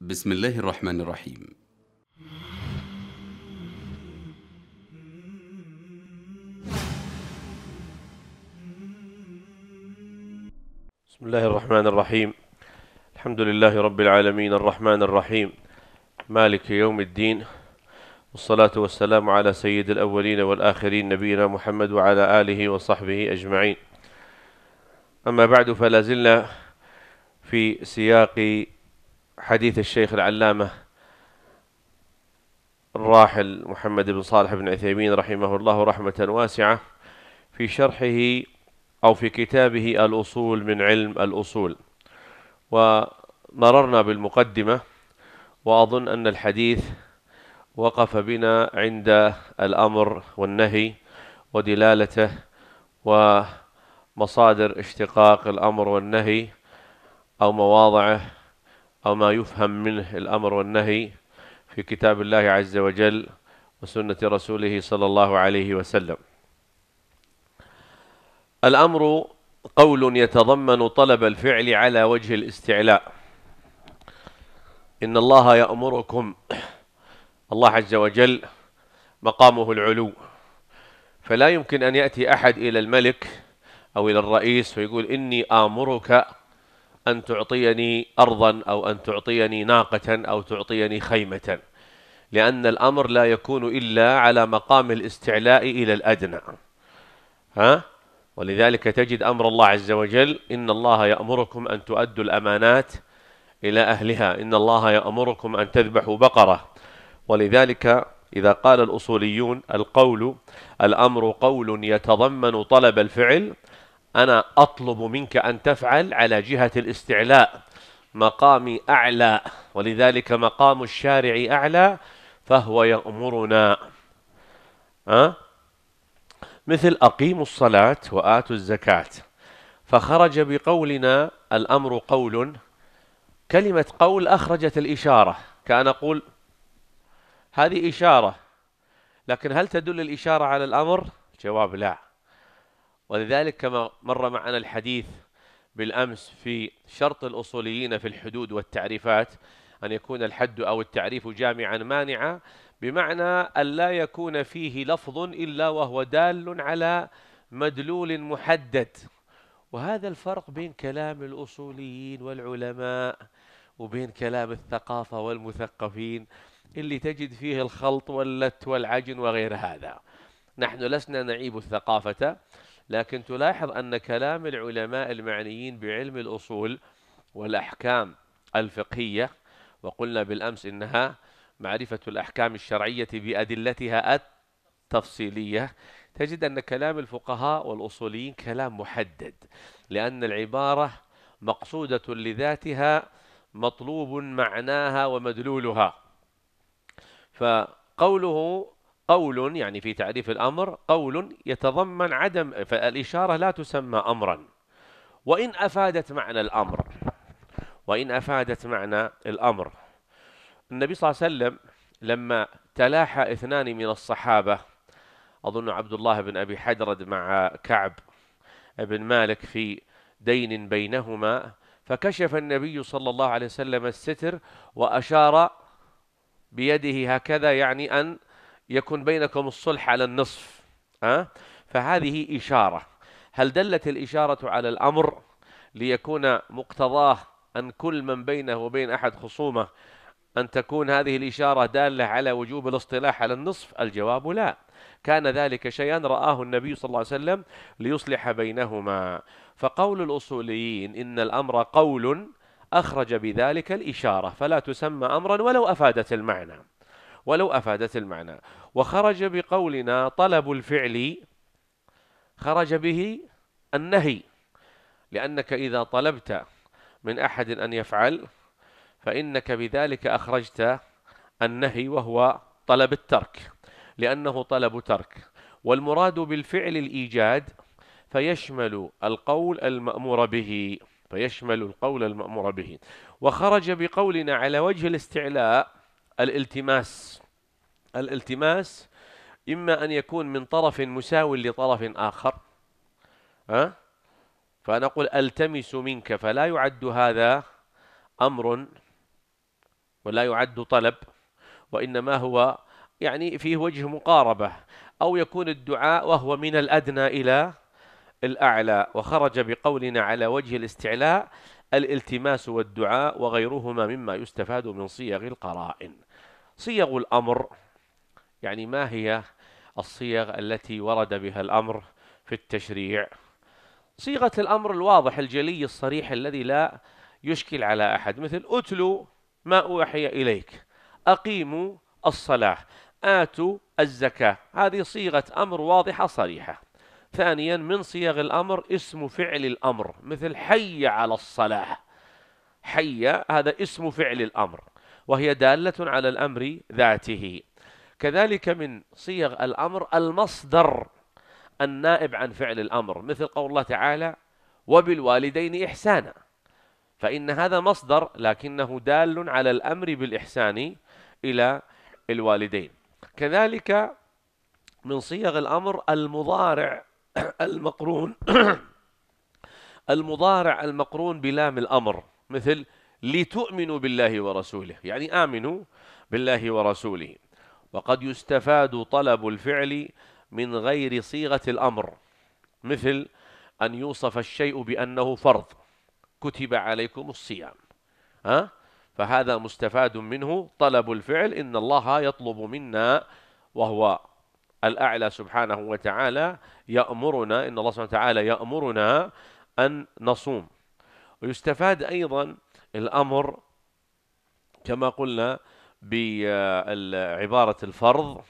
بسم الله الرحمن الرحيم بسم الله الرحمن الرحيم الحمد لله رب العالمين الرحمن الرحيم مالك يوم الدين والصلاة والسلام على سيد الأولين والآخرين نبينا محمد وعلى آله وصحبه أجمعين أما بعد فلا زلنا في سياق حديث الشيخ العلامة الراحل محمد بن صالح بن عثيمين رحمه الله رحمة واسعة في شرحه أو في كتابه الأصول من علم الأصول ومررنا بالمقدمة وأظن أن الحديث وقف بنا عند الأمر والنهي ودلالته ومصادر اشتقاق الأمر والنهي أو مواضعه أو ما يفهم منه الأمر والنهي في كتاب الله عز وجل وسنة رسوله صلى الله عليه وسلم الأمر قول يتضمن طلب الفعل على وجه الاستعلاء إن الله يأمركم الله عز وجل مقامه العلو فلا يمكن أن يأتي أحد إلى الملك أو إلى الرئيس ويقول إني آمرك أن تعطيني أرضا أو أن تعطيني ناقة أو تعطيني خيمة لأن الأمر لا يكون إلا على مقام الاستعلاء إلى الأدنى ها؟ ولذلك تجد أمر الله عز وجل إن الله يأمركم أن تؤدوا الأمانات إلى أهلها إن الله يأمركم أن تذبحوا بقرة ولذلك إذا قال الأصوليون القول الأمر قول يتضمن طلب الفعل أنا أطلب منك أن تفعل على جهة الاستعلاء مقامي أعلى ولذلك مقام الشارع أعلى فهو يأمرنا أه؟ مثل أقيموا الصلاة وآتوا الزكاة فخرج بقولنا الأمر قول كلمة قول أخرجت الإشارة كأن أقول هذه إشارة لكن هل تدل الإشارة على الأمر؟ جواب لا ولذلك كما مر معنا الحديث بالأمس في شرط الأصوليين في الحدود والتعريفات أن يكون الحد أو التعريف جامعا مانعا بمعنى أن لا يكون فيه لفظ إلا وهو دال على مدلول محدد وهذا الفرق بين كلام الأصوليين والعلماء وبين كلام الثقافة والمثقفين اللي تجد فيه الخلط واللت والعجن وغير هذا نحن لسنا نعيب الثقافة لكن تلاحظ أن كلام العلماء المعنيين بعلم الأصول والأحكام الفقهية وقلنا بالأمس إنها معرفة الأحكام الشرعية بأدلتها التفصيلية تجد أن كلام الفقهاء والأصوليين كلام محدد لأن العبارة مقصودة لذاتها مطلوب معناها ومدلولها فقوله قول يعني في تعريف الأمر قول يتضمن عدم فالإشارة لا تسمى أمرا وإن أفادت معنى الأمر وإن أفادت معنى الأمر النبي صلى الله عليه وسلم لما تلاحى اثنان من الصحابة أظن عبد الله بن أبي حدرد مع كعب بن مالك في دين بينهما فكشف النبي صلى الله عليه وسلم الستر وأشار بيده هكذا يعني أن يكن بينكم الصلح على النصف أه؟ فهذه إشارة هل دلت الإشارة على الأمر ليكون مقتضاه أن كل من بينه وبين أحد خصومة أن تكون هذه الإشارة دالة على وجوب الاصطلاح على النصف الجواب لا كان ذلك شيئا رآه النبي صلى الله عليه وسلم ليصلح بينهما فقول الأصوليين إن الأمر قول أخرج بذلك الإشارة فلا تسمى أمرا ولو أفادت المعنى ولو أفادت المعنى وخرج بقولنا طلب الفعل خرج به النهي لأنك إذا طلبت من أحد أن يفعل فإنك بذلك أخرجت النهي وهو طلب الترك لأنه طلب ترك والمراد بالفعل الإيجاد فيشمل القول المأمور به فيشمل القول المأمور به وخرج بقولنا على وجه الاستعلاء الالتماس الالتماس إما أن يكون من طرف مساو لطرف آخر أه؟ فنقول التمس منك فلا يعد هذا أمر ولا يعد طلب وإنما هو يعني فيه وجه مقاربة أو يكون الدعاء وهو من الأدنى إلى الأعلى وخرج بقولنا على وجه الاستعلاء الالتماس والدعاء وغيرهما مما يستفاد من صيغ القرائن صيغ الأمر يعني ما هي الصيغ التي ورد بها الأمر في التشريع صيغة الأمر الواضح الجلي الصريح الذي لا يشكل على أحد مثل أتلو ما أوحي إليك أقيموا الصلاة آتوا الزكاة هذه صيغة أمر واضحة صريحة ثانيا من صيغ الأمر اسم فعل الأمر مثل حي على الصلاة حي هذا اسم فعل الأمر وهي دالة على الأمر ذاته كذلك من صيغ الأمر المصدر النائب عن فعل الأمر مثل قول الله تعالى وبالوالدين إحسانا فإن هذا مصدر لكنه دال على الأمر بالإحسان إلى الوالدين كذلك من صيغ الأمر المضارع المقرون المضارع المقرون بلام الأمر مثل لتؤمنوا بالله ورسوله يعني آمنوا بالله ورسوله وقد يستفاد طلب الفعل من غير صيغة الأمر مثل أن يوصف الشيء بأنه فرض كتب عليكم الصيام ها فهذا مستفاد منه طلب الفعل إن الله يطلب منا وهو الأعلى سبحانه وتعالى يأمرنا إن الله سبحانه وتعالى يأمرنا أن نصوم ويستفاد أيضا الأمر كما قلنا بعبارة الفرض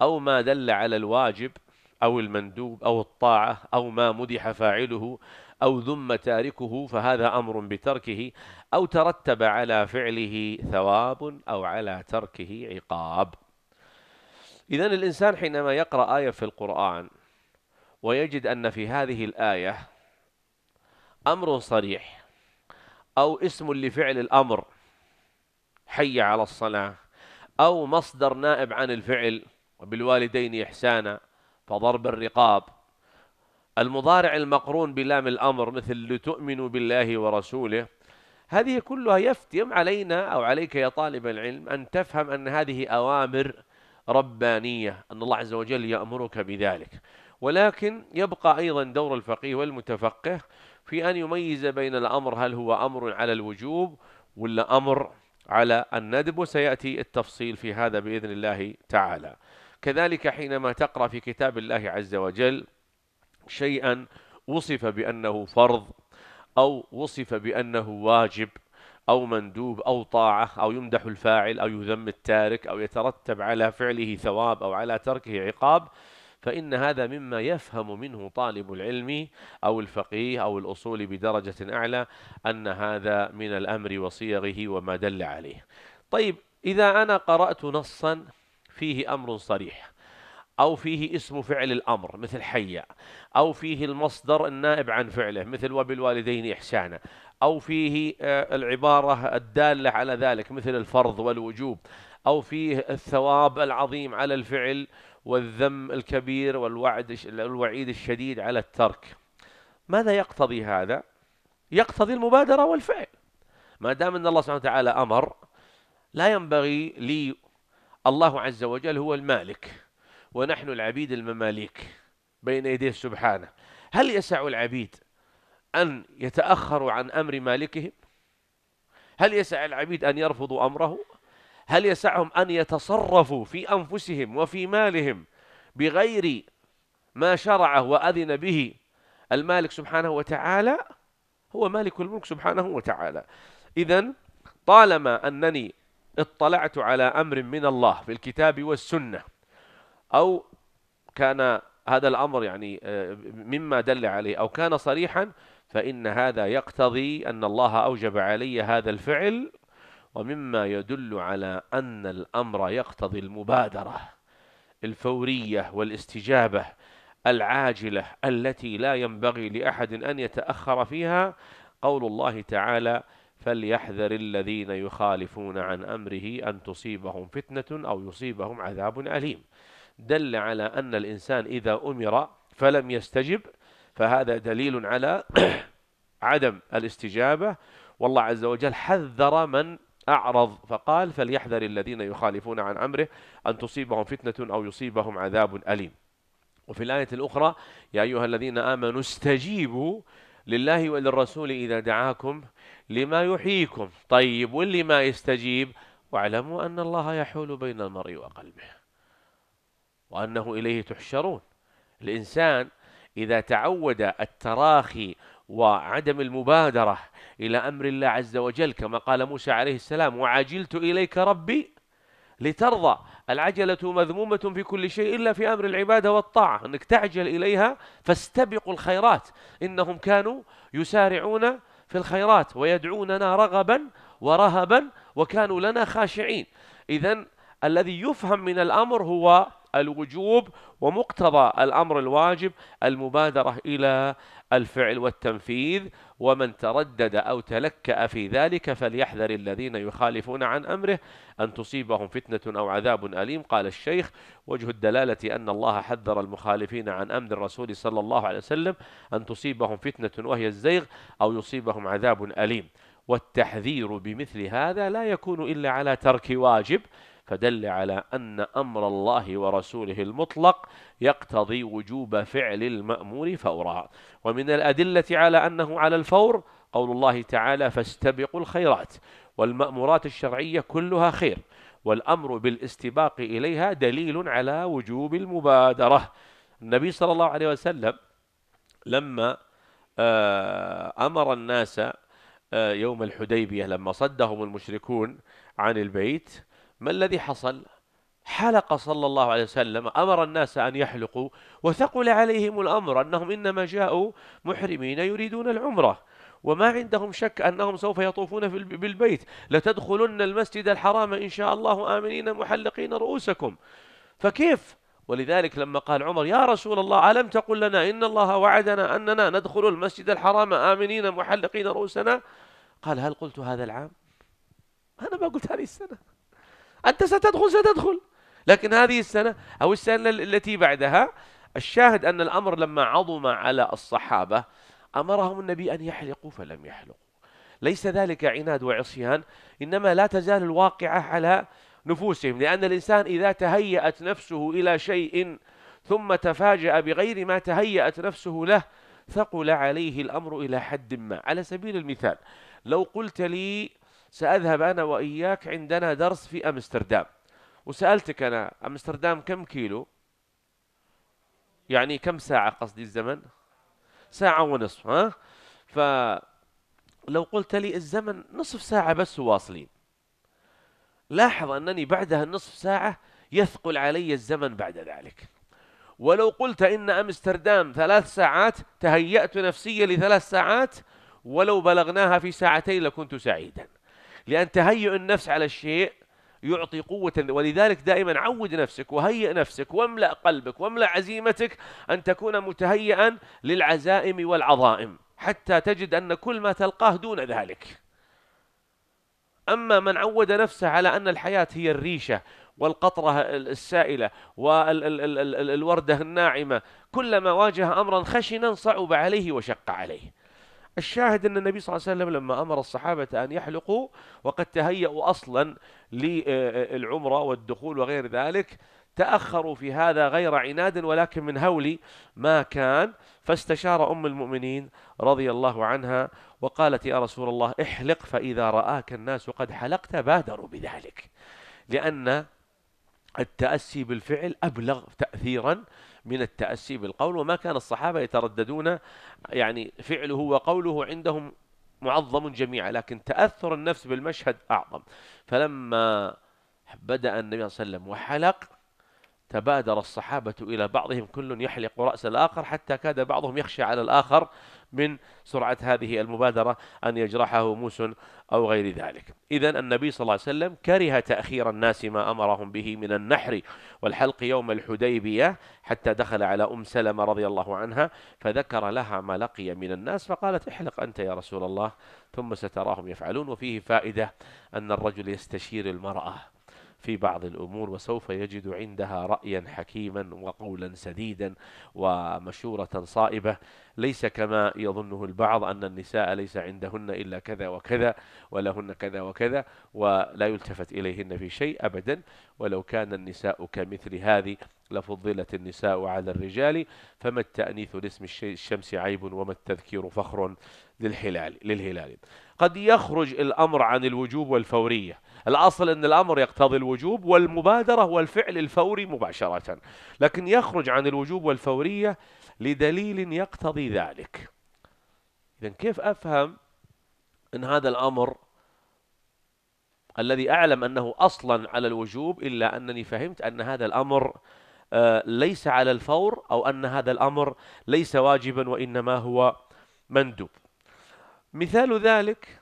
أو ما دل على الواجب أو المندوب أو الطاعة أو ما مدح فاعله أو ذم تاركه فهذا أمر بتركه أو ترتب على فعله ثواب أو على تركه عقاب إذا الإنسان حينما يقرأ آية في القرآن ويجد أن في هذه الآية أمر صريح أو اسم لفعل الأمر حي على الصلاة أو مصدر نائب عن الفعل وبالوالدين إحسانا فضرب الرقاب المضارع المقرون بلام الأمر مثل لتؤمنوا بالله ورسوله هذه كلها يفتم علينا أو عليك يا طالب العلم أن تفهم أن هذه أوامر ربانية أن الله عز وجل يأمرك بذلك ولكن يبقى أيضا دور الفقيه والمتفقه في أن يميز بين الأمر هل هو أمر على الوجوب ولا أمر على الندب وسيأتي التفصيل في هذا بإذن الله تعالى كذلك حينما تقرأ في كتاب الله عز وجل شيئا وصف بأنه فرض أو وصف بأنه واجب أو مندوب أو طاعة أو يمدح الفاعل أو يذم التارك أو يترتب على فعله ثواب أو على تركه عقاب فإن هذا مما يفهم منه طالب العلم أو الفقيه أو الأصول بدرجة أعلى أن هذا من الأمر وصيغه وما دل عليه طيب إذا أنا قرأت نصا فيه أمر صريح أو فيه اسم فعل الأمر مثل حيا أو فيه المصدر النائب عن فعله مثل وبالوالدين إحسانا أو فيه آه، العبارة الدالة على ذلك مثل الفرض والوجوب أو فيه الثواب العظيم على الفعل والذم الكبير والوعد الوعيد الشديد على الترك ماذا يقتضي هذا يقتضي المبادرة والفعل ما دام أن الله سبحانه وتعالى أمر لا ينبغي لي الله عز وجل هو المالك ونحن العبيد المماليك بين يديه سبحانه هل يسع العبيد أن يتأخروا عن أمر مالكهم هل يسع العبيد أن يرفضوا أمره هل يسعهم أن يتصرفوا في أنفسهم وفي مالهم بغير ما شرعه وأذن به المالك سبحانه وتعالى هو مالك الملك سبحانه وتعالى إذا طالما أنني اطلعت على أمر من الله في الكتاب والسنة أو كان هذا الأمر يعني آه، مما دل عليه أو كان صريحا فإن هذا يقتضي أن الله أوجب علي هذا الفعل ومما يدل على أن الأمر يقتضي المبادرة الفورية والاستجابة العاجلة التي لا ينبغي لأحد أن يتأخر فيها قول الله تعالى فليحذر الذين يخالفون عن أمره أن تصيبهم فتنة أو يصيبهم عذاب أليم دل على أن الإنسان إذا أمر فلم يستجب فهذا دليل على عدم الاستجابة والله عز وجل حذر من أعرض فقال فليحذر الذين يخالفون عن أمره أن تصيبهم فتنة أو يصيبهم عذاب أليم وفي الآية الأخرى يا أيها الذين آمنوا استجيبوا لله وللرسول إذا دعاكم لما يحييكم طيب واللي ما يستجيب واعلموا أن الله يحول بين المرء وقلبه وأنه إليه تحشرون الإنسان إذا تعود التراخي وعدم المبادرة إلى أمر الله عز وجل كما قال موسى عليه السلام وعجلت إليك ربي لترضى العجلة مذمومة في كل شيء إلا في أمر العبادة والطاعة أنك تعجل إليها فاستبقوا الخيرات إنهم كانوا يسارعون في الخيرات ويدعوننا رغبا ورهبا وكانوا لنا خاشعين إذا الذي يفهم من الأمر هو الوجوب ومقتضى الأمر الواجب المبادرة إلى الفعل والتنفيذ ومن تردد أو تلكأ في ذلك فليحذر الذين يخالفون عن أمره أن تصيبهم فتنة أو عذاب أليم قال الشيخ وجه الدلالة أن الله حذر المخالفين عن أمر الرسول صلى الله عليه وسلم أن تصيبهم فتنة وهي الزيغ أو يصيبهم عذاب أليم والتحذير بمثل هذا لا يكون إلا على ترك واجب فدل على أن أمر الله ورسوله المطلق يقتضي وجوب فعل المأمور فورا ومن الأدلة على أنه على الفور قول الله تعالى فاستبقوا الخيرات والمأمورات الشرعية كلها خير والأمر بالاستباق إليها دليل على وجوب المبادرة النبي صلى الله عليه وسلم لما آه، أمر الناس آه، يوم الحديبية لما صدهم المشركون عن البيت ما الذي حصل حلق صلى الله عليه وسلم أمر الناس أن يحلقوا وثقل عليهم الأمر أنهم إنما جاءوا محرمين يريدون العمرة وما عندهم شك أنهم سوف يطوفون بالبيت لتدخلن المسجد الحرام إن شاء الله آمنين محلقين رؤوسكم فكيف ولذلك لما قال عمر يا رسول الله ألم تقل لنا إن الله وعدنا أننا ندخل المسجد الحرام آمنين محلقين رؤوسنا قال هل قلت هذا العام أنا ما قلت هذه السنة أنت ستدخل ستدخل لكن هذه السنة أو السنة التي بعدها الشاهد أن الأمر لما عظم على الصحابة أمرهم النبي أن يحلقوا فلم يحلقوا ليس ذلك عناد وعصيان إنما لا تزال الواقعة على نفوسهم لأن الإنسان إذا تهيأت نفسه إلى شيء ثم تفاجأ بغير ما تهيأت نفسه له ثقل عليه الأمر إلى حد ما على سبيل المثال لو قلت لي سأذهب أنا وإياك عندنا درس في أمستردام وسألتك أنا أمستردام كم كيلو يعني كم ساعة قصدي الزمن ساعة ونصف ها فلو قلت لي الزمن نصف ساعة بس واصلين لاحظ أنني بعدها النصف ساعة يثقل علي الزمن بعد ذلك ولو قلت إن أمستردام ثلاث ساعات تهيأت نفسيا لثلاث ساعات ولو بلغناها في ساعتين لكنت سعيدا لأن تهيؤ النفس على الشيء يعطي قوة ولذلك دائما عود نفسك وهيئ نفسك واملأ قلبك واملأ عزيمتك أن تكون متهيئا للعزائم والعظائم حتى تجد أن كل ما تلقاه دون ذلك أما من عود نفسه على أن الحياة هي الريشة والقطرة السائلة والوردة الناعمة كلما واجه أمرا خشنا صعب عليه وشق عليه الشاهد أن النبي صلى الله عليه وسلم لما أمر الصحابة أن يحلقوا وقد تهيأوا أصلا للعمرة والدخول وغير ذلك تأخروا في هذا غير عناد ولكن من هول ما كان فاستشار أم المؤمنين رضي الله عنها وقالت يا رسول الله احلق فإذا رآك الناس قد حلقت بادروا بذلك لأن التأسي بالفعل أبلغ تأثيرا من التأسي بالقول وما كان الصحابة يترددون يعني فعله وقوله عندهم معظم جميعا لكن تأثر النفس بالمشهد أعظم فلما بدأ النبي صلى الله عليه وسلم وحلق تبادر الصحابة إلى بعضهم كل يحلق رأس الآخر حتى كاد بعضهم يخشى على الآخر من سرعة هذه المبادرة أن يجرحه موس أو غير ذلك إذا النبي صلى الله عليه وسلم كره تأخير الناس ما أمرهم به من النحر والحلق يوم الحديبية حتى دخل على أم سلمة رضي الله عنها فذكر لها ما لقي من الناس فقالت احلق أنت يا رسول الله ثم ستراهم يفعلون وفيه فائدة أن الرجل يستشير المرأة في بعض الأمور وسوف يجد عندها رأيا حكيما وقولا سديدا ومشورة صائبة ليس كما يظنه البعض أن النساء ليس عندهن إلا كذا وكذا ولهن كذا وكذا ولا يلتفت إليهن في شيء أبدا ولو كان النساء كمثل هذه لفضلت النساء على الرجال فما التأنيث لاسم الشمس عيب وما التذكير فخر للهلال للهلال قد يخرج الأمر عن الوجوب والفورية الأصل أن الأمر يقتضي الوجوب والمبادرة والفعل الفوري مباشرة لكن يخرج عن الوجوب والفورية لدليل يقتضي ذلك إذا كيف أفهم أن هذا الأمر الذي أعلم أنه أصلا على الوجوب إلا أنني فهمت أن هذا الأمر آه، ليس على الفور أو أن هذا الأمر ليس واجبا وإنما هو مندوب مثال ذلك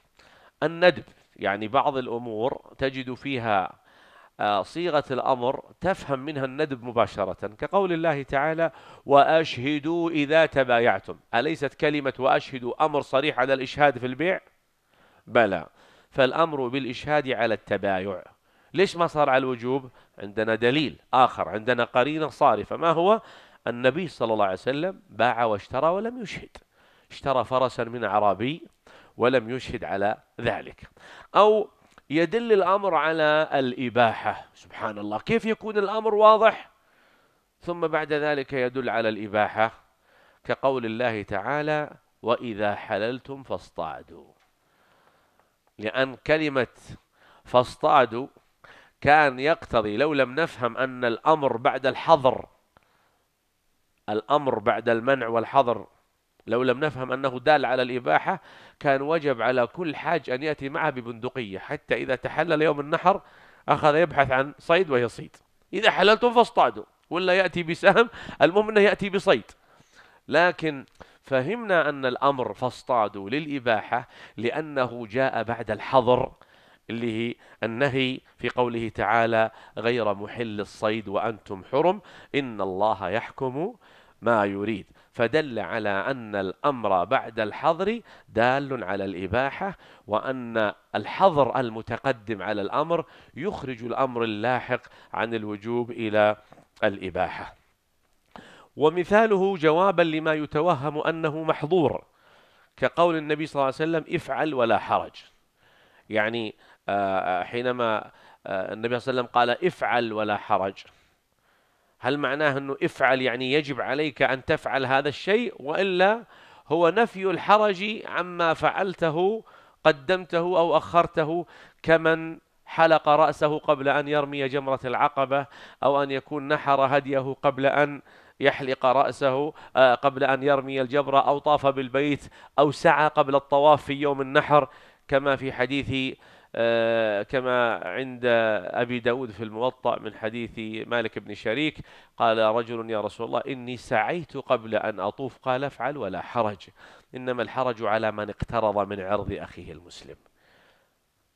الندب يعني بعض الأمور تجد فيها آه، صيغة الأمر تفهم منها الندب مباشرة كقول الله تعالى وأشهدوا إذا تبايعتم أليست كلمة وأشهدوا أمر صريح على الإشهاد في البيع؟ بلى فالأمر بالإشهاد على التبايع ليش ما صار على الوجوب؟ عندنا دليل آخر عندنا قرينة صارفة ما هو؟ النبي صلى الله عليه وسلم باع واشترى ولم يشهد اشترى فرسا من أعرابي ولم يشهد على ذلك أو يدل الأمر على الإباحة سبحان الله كيف يكون الأمر واضح ثم بعد ذلك يدل على الإباحة كقول الله تعالى وإذا حللتم فاصطادوا لأن كلمة فاصطادوا كان يقتضي لو لم نفهم أن الأمر بعد الحظر الأمر بعد المنع والحظر لو لم نفهم أنه دال على الإباحة كان وجب على كل حاج أن يأتي معه ببندقية حتى إذا تحلل يوم النحر أخذ يبحث عن صيد ويصيد إذا حللتم فاصطادوا ولا يأتي بسهم المهم أنه يأتي بصيد لكن فهمنا أن الأمر فاصطادوا للإباحة لأنه جاء بعد الحظر اللي هي النهي في قوله تعالى غير محل الصيد وأنتم حرم إن الله يحكم ما يريد فدل على أن الأمر بعد الحظر دال على الإباحة وأن الحظر المتقدم على الأمر يخرج الأمر اللاحق عن الوجوب إلى الإباحة ومثاله جوابا لما يتوهم أنه محظور كقول النبي صلى الله عليه وسلم افعل ولا حرج يعني آه، آه، حينما آه، النبي صلى الله عليه وسلم قال افعل ولا حرج هل معناه أنه افعل يعني يجب عليك أن تفعل هذا الشيء وإلا هو نفي الحرج عما فعلته قدمته أو أخرته كمن حلق رأسه قبل أن يرمي جمرة العقبة أو أن يكون نحر هديه قبل أن يحلق رأسه آه، قبل أن يرمي الجبرة أو طاف بالبيت أو سعى قبل الطواف في يوم النحر كما في حديث آه، كما عند أبي داود في الموطأ من حديث مالك بن شريك قال رجل يا رسول الله إني سعيت قبل أن أطوف قال افعل ولا حرج إنما الحرج على من اقترض من عرض أخيه المسلم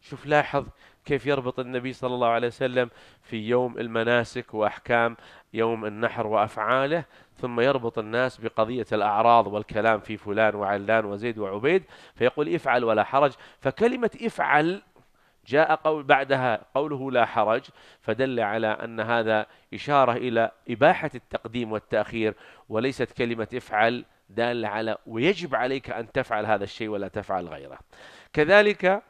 شوف لاحظ كيف يربط النبي صلى الله عليه وسلم في يوم المناسك وأحكام يوم النحر وأفعاله ثم يربط الناس بقضية الأعراض والكلام في فلان وعلان وزيد وعبيد فيقول افعل ولا حرج فكلمة افعل جاء قول بعدها قوله لا حرج فدل على أن هذا إشارة إلى إباحة التقديم والتأخير وليست كلمة افعل دال على ويجب عليك أن تفعل هذا الشيء ولا تفعل غيره كذلك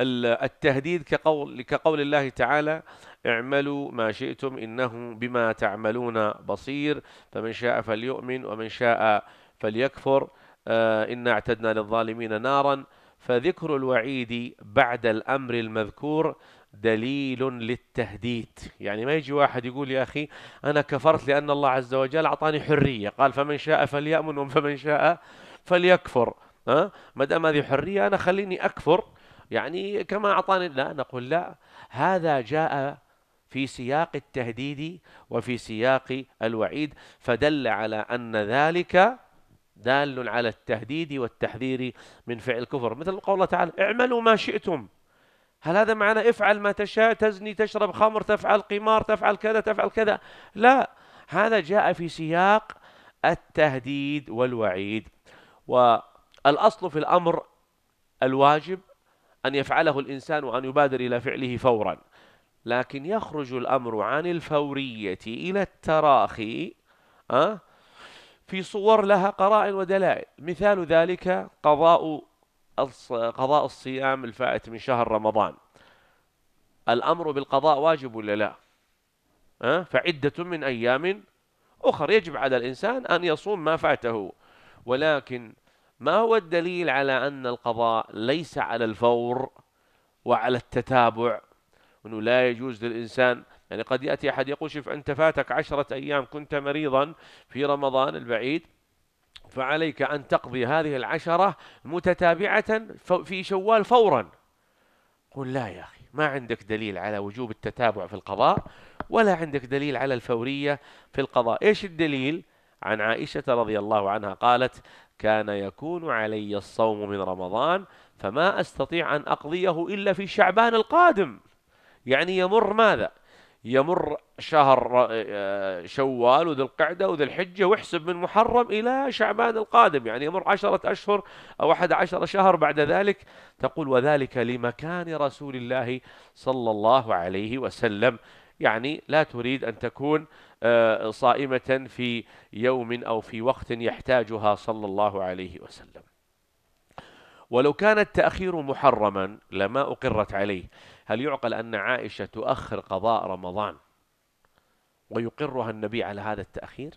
التهديد كقول, كقول الله تعالى اعملوا ما شئتم إنه بما تعملون بصير فمن شاء فليؤمن ومن شاء فليكفر آه، إنا اعتدنا للظالمين نارا فذكر الوعيد بعد الأمر المذكور دليل للتهديد يعني ما يجي واحد يقول يا أخي أنا كفرت لأن الله عز وجل أعطاني حرية قال فمن شاء فليأمن فمن شاء فليكفر ها ما دام هذه حرية أنا خليني أكفر يعني كما أعطاني لا نقول لا هذا جاء في سياق التهديد وفي سياق الوعيد فدل على أن ذلك دال على التهديد والتحذير من فعل الكفر مثل قول الله تعالى اعملوا ما شئتم هل هذا معنى افعل ما تشاء تزني تشرب خمر تفعل قمار تفعل كذا تفعل كذا لا هذا جاء في سياق التهديد والوعيد والأصل في الأمر الواجب أن يفعله الإنسان وأن يبادر إلى فعله فورا لكن يخرج الأمر عن الفورية إلى التراخي أه؟ في صور لها قرائن ودلائل مثال ذلك قضاء قضاء الصيام الفائت من شهر رمضان الأمر بالقضاء واجب ولا لا فعدة من أيام أخر يجب على الإنسان أن يصوم ما فاته ولكن ما هو الدليل على أن القضاء ليس على الفور وعلى التتابع أنه لا يجوز للإنسان يعني قد يأتي أحد يقول شوف أنت فاتك عشرة أيام كنت مريضا في رمضان البعيد فعليك أن تقضي هذه العشرة متتابعة في شوال فورا قل لا يا أخي ما عندك دليل على وجوب التتابع في القضاء ولا عندك دليل على الفورية في القضاء إيش الدليل؟ عن عائشة رضي الله عنها قالت كان يكون علي الصوم من رمضان فما أستطيع أن أقضيه إلا في شعبان القادم يعني يمر ماذا؟ يمر شهر آه، شوال وذي القعدة وذي الحجة واحسب من محرم إلى شعبان القادم يعني يمر عشرة أشهر أو أحد عشر شهر بعد ذلك تقول وذلك لمكان رسول الله صلى الله عليه وسلم يعني لا تريد أن تكون آه، صائمة في يوم أو في وقت يحتاجها صلى الله عليه وسلم ولو كان التأخير محرما لما أقرت عليه هل يعقل أن عائشة تؤخر قضاء رمضان ويقرها النبي على هذا التأخير؟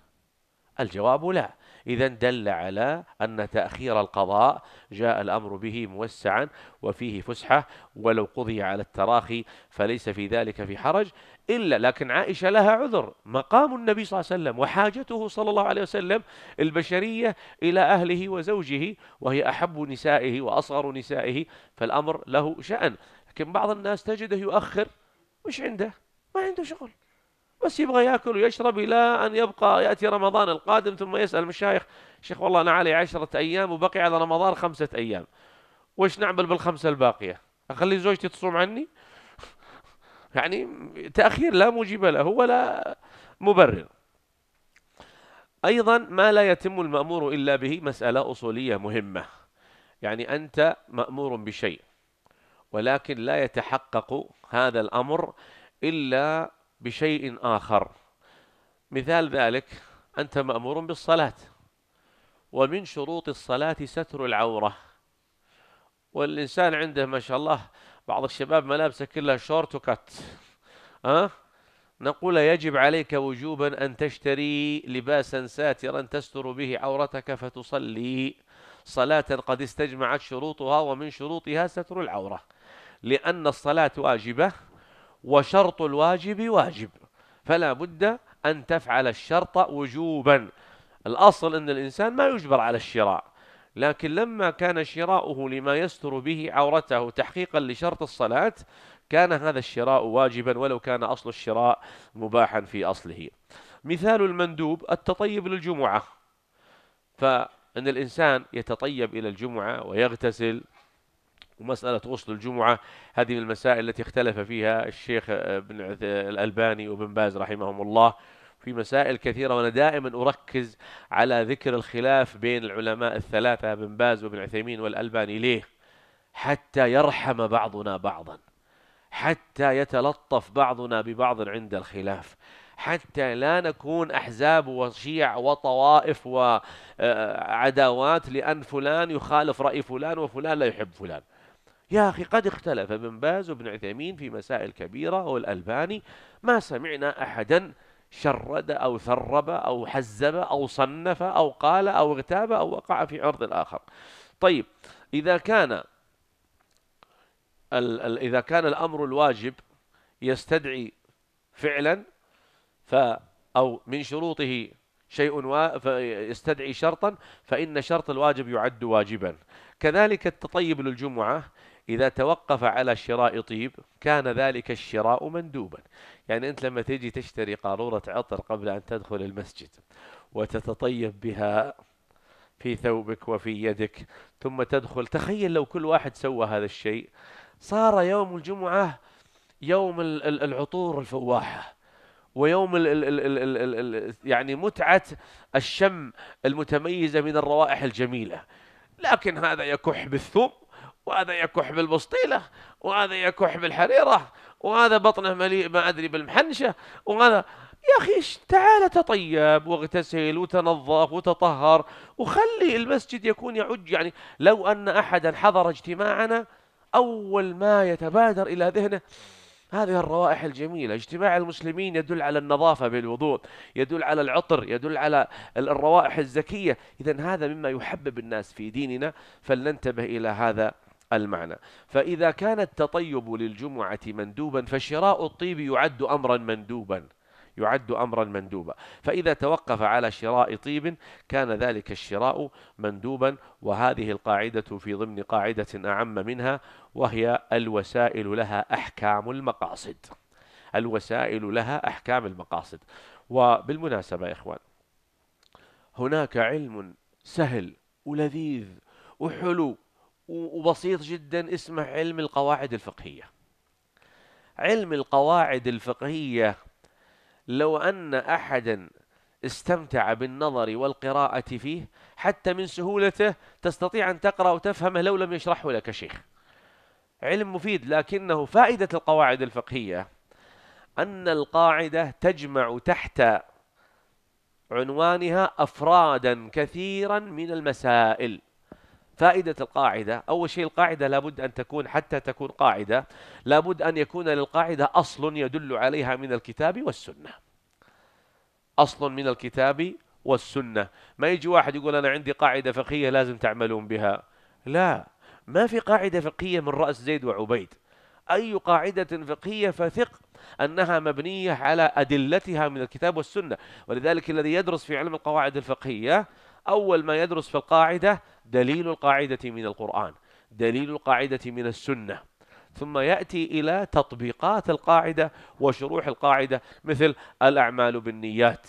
الجواب لا إذا دل على أن تأخير القضاء جاء الأمر به موسعا وفيه فسحة ولو قضي على التراخي فليس في ذلك في حرج إلا لكن عائشة لها عذر مقام النبي صلى الله عليه وسلم وحاجته صلى الله عليه وسلم البشرية إلى أهله وزوجه وهي أحب نسائه وأصغر نسائه فالأمر له شأن لكن بعض الناس تجده يؤخر وش عنده ما عنده شغل بس يبغى ياكل ويشرب الى ان يبقى ياتي رمضان القادم ثم يسال المشايخ شيخ والله انا علي عشرة ايام وبقي على رمضان خمسة ايام وش نعمل بالخمسة الباقية اخلي زوجتي تصوم عني يعني تاخير لا موجب له ولا مبرر ايضا ما لا يتم المامور الا به مساله اصوليه مهمه يعني انت مامور بشيء ولكن لا يتحقق هذا الأمر إلا بشيء آخر مثال ذلك أنت مأمور بالصلاة ومن شروط الصلاة ستر العورة والإنسان عنده ما شاء الله بعض الشباب ملابسه كلها شورت وكت أه؟ نقول يجب عليك وجوبا أن تشتري لباسا ساترا تستر به عورتك فتصلي صلاة قد استجمعت شروطها ومن شروطها ستر العورة لأن الصلاة واجبة وشرط الواجب واجب فلا بد أن تفعل الشرط وجوبا الأصل أن الإنسان ما يجبر على الشراء لكن لما كان شراؤه لما يستر به عورته تحقيقا لشرط الصلاة كان هذا الشراء واجبا ولو كان أصل الشراء مباحا في أصله مثال المندوب التطيب للجمعة فإن الإنسان يتطيب إلى الجمعة ويغتسل ومسألة غسل الجمعة هذه من المسائل التي اختلف فيها الشيخ ابن آه، الألباني وابن باز رحمهم الله في مسائل كثيرة وأنا دائما أركز على ذكر الخلاف بين العلماء الثلاثة ابن باز وابن عثيمين والألباني ليه؟ حتى يرحم بعضنا بعضا حتى يتلطف بعضنا ببعض عند الخلاف حتى لا نكون أحزاب وشيع وطوائف وعداوات آه، لأن فلان يخالف رأي فلان وفلان لا يحب فلان يا أخي قد اختلف ابن باز وابن عثيمين في مسائل كبيرة والألباني ما سمعنا أحدا شرد أو ثرب أو حزب أو صنف أو قال أو اغتاب أو وقع في عرض آخر طيب إذا كان إذا كان الأمر الواجب يستدعي فعلا ف أو من شروطه شيء و... يستدعي شرطا فإن شرط الواجب يعد واجبا كذلك التطيب للجمعة إذا توقف على شراء طيب كان ذلك الشراء مندوبا يعني أنت لما تجي تشتري قارورة عطر قبل أن تدخل المسجد وتتطيب بها في ثوبك وفي يدك ثم تدخل تخيل لو كل واحد سوى هذا الشيء صار يوم الجمعة يوم العطور الفواحة ويوم الـ الـ الـ الـ الـ الـ يعني متعة الشم المتميزة من الروائح الجميلة لكن هذا يكح بالثوم وهذا يكح بالبسطيلة وهذا يكح بالحريرة وهذا بطنه مليء ما أدري بالمحنشة وهذا يا أخي تعال تطيب واغتسل وتنظف وتطهر وخلي المسجد يكون يعج يعني لو أن أحدا حضر اجتماعنا أول ما يتبادر إلى ذهنه هذه الروائح الجميلة اجتماع المسلمين يدل على النظافة بالوضوء يدل على العطر يدل على الروائح الزكية إذا هذا مما يحبب الناس في ديننا فلننتبه إلى هذا المعنى فإذا كان التطيب للجمعة مندوبا فشراء الطيب يعد أمرا مندوبا يعد أمرا مندوبا فإذا توقف على شراء طيب كان ذلك الشراء مندوبا وهذه القاعدة في ضمن قاعدة أعم منها وهي الوسائل لها أحكام المقاصد الوسائل لها أحكام المقاصد وبالمناسبة يا إخوان هناك علم سهل ولذيذ وحلو وبسيط جدا اسمه علم القواعد الفقهية علم القواعد الفقهية لو أن أحدا استمتع بالنظر والقراءة فيه حتى من سهولته تستطيع أن تقرأ وتفهمه لو لم يشرحه لك شيخ علم مفيد لكنه فائدة القواعد الفقهية أن القاعدة تجمع تحت عنوانها أفرادا كثيرا من المسائل فائدة القاعدة أول شيء القاعدة لابد أن تكون حتى تكون قاعدة لابد أن يكون للقاعدة أصل يدل عليها من الكتاب والسنة أصل من الكتاب والسنة ما يجي واحد يقول أنا عندي قاعدة فقهية لازم تعملون بها لا ما في قاعدة فقهية من رأس زيد وعبيد أي قاعدة فقهية فثق أنها مبنية على أدلتها من الكتاب والسنة ولذلك الذي يدرس في علم القواعد الفقهية أول ما يدرس في القاعدة دليل القاعدة من القرآن دليل القاعدة من السنة ثم يأتي إلى تطبيقات القاعدة وشروح القاعدة مثل الأعمال بالنيات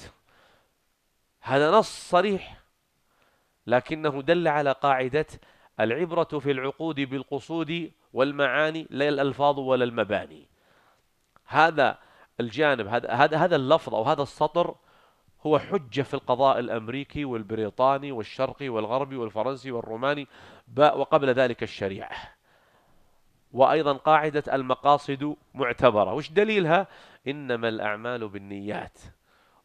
هذا نص صريح لكنه دل على قاعدة العبرة في العقود بالقصود والمعاني لا الألفاظ ولا المباني هذا الجانب هذا هذا اللفظ أو هذا السطر هو حجة في القضاء الأمريكي والبريطاني والشرقي والغربي والفرنسي والروماني وقبل ذلك الشريعة وأيضا قاعدة المقاصد معتبرة وش دليلها؟ إنما الأعمال بالنيات